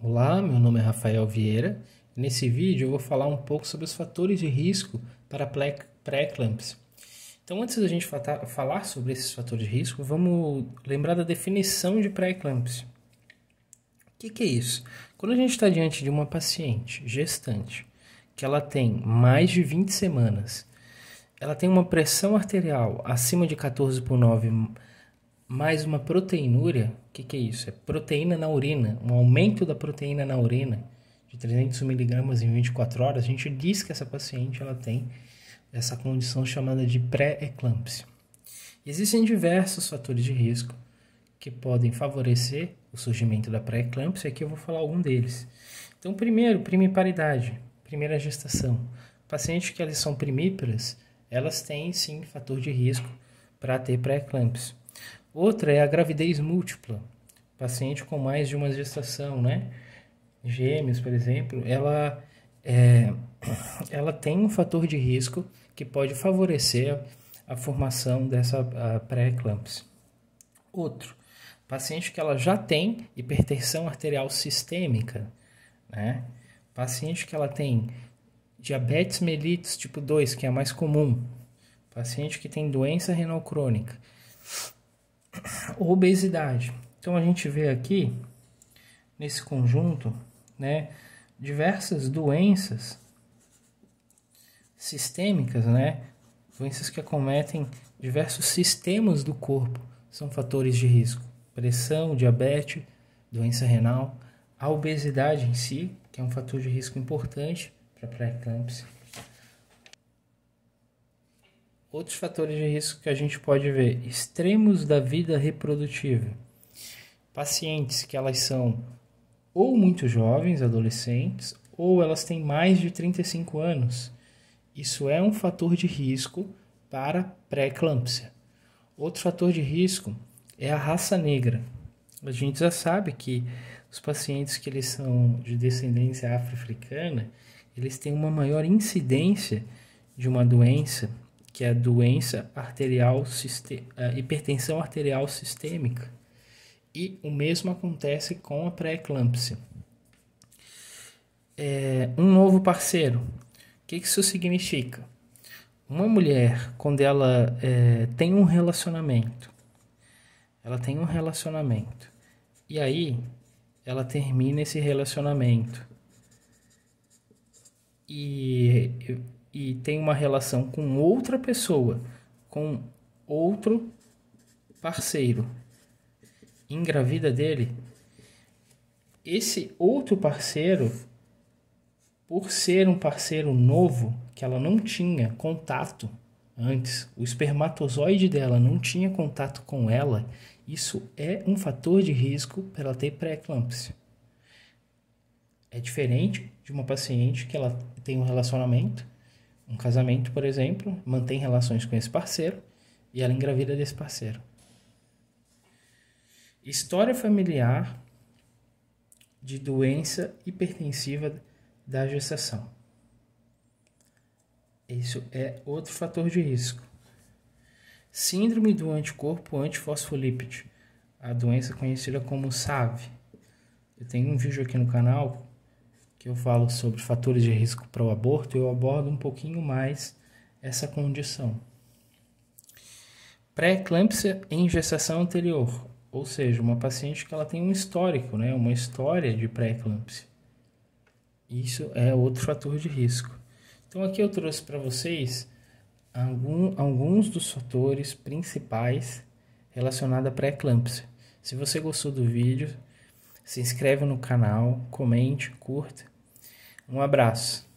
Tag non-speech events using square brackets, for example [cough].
Olá, meu nome é Rafael Vieira. Nesse vídeo eu vou falar um pouco sobre os fatores de risco para pré-clamps. Então, antes da gente falar sobre esses fatores de risco, vamos lembrar da definição de pré-clamps. O que, que é isso? Quando a gente está diante de uma paciente gestante que ela tem mais de 20 semanas, ela tem uma pressão arterial acima de 14 por 9 mais uma proteinúria, que, que é isso? É proteína na urina, um aumento da proteína na urina de 300 miligramas em 24 horas. A gente diz que essa paciente ela tem essa condição chamada de pré-eclâmpsia. Existem diversos fatores de risco que podem favorecer o surgimento da pré-eclâmpsia, aqui eu vou falar algum deles. Então, primeiro, primiparidade, primeira gestação. Pacientes que elas são primíparas, elas têm sim fator de risco para ter pré-eclâmpsia. Outra é a gravidez múltipla. Paciente com mais de uma gestação, né? Gêmeos, por exemplo, ela, é, [coughs] ela tem um fator de risco que pode favorecer a, a formação dessa pré-eclampsia. Outro, paciente que ela já tem hipertensão arterial sistêmica, né? Paciente que ela tem diabetes mellitus tipo 2, que é a mais comum. Paciente que tem doença renal crônica obesidade. Então a gente vê aqui nesse conjunto, né, diversas doenças sistêmicas, né, doenças que acometem diversos sistemas do corpo são fatores de risco. Pressão, diabetes, doença renal, a obesidade em si, que é um fator de risco importante para pré-eclâmpsia Outros fatores de risco que a gente pode ver: extremos da vida reprodutiva. Pacientes que elas são ou muito jovens, adolescentes, ou elas têm mais de 35 anos. Isso é um fator de risco para pré-eclâmpsia. Outro fator de risco é a raça negra. A gente já sabe que os pacientes que eles são de descendência afro-africana, eles têm uma maior incidência de uma doença que é a doença arterial eh, hipertensão arterial sistêmica. E o mesmo acontece com a pré-eclâmpsia. É, um novo parceiro. O que, que isso significa? Uma mulher, quando ela é, tem um relacionamento, ela tem um relacionamento, e aí ela termina esse relacionamento. E e tem uma relação com outra pessoa, com outro parceiro, engravida dele, esse outro parceiro, por ser um parceiro novo que ela não tinha contato antes, o espermatozoide dela não tinha contato com ela, isso é um fator de risco para ela ter pré-eclâmpsia. É diferente de uma paciente que ela tem um relacionamento um casamento, por exemplo, mantém relações com esse parceiro e ela engravida desse parceiro. História familiar de doença hipertensiva da gestação. Isso é outro fator de risco. Síndrome do anticorpo antifosfolípide, a doença conhecida como SAV. Eu tenho um vídeo aqui no canal que eu falo sobre fatores de risco para o aborto, eu abordo um pouquinho mais essa condição. Pré-eclâmpsia em gestação anterior, ou seja, uma paciente que ela tem um histórico, né, uma história de pré-eclâmpsia. Isso é outro fator de risco. Então aqui eu trouxe para vocês algum, alguns dos fatores principais relacionados à pré-eclâmpsia. Se você gostou do vídeo, se inscreve no canal, comente, curta um abraço.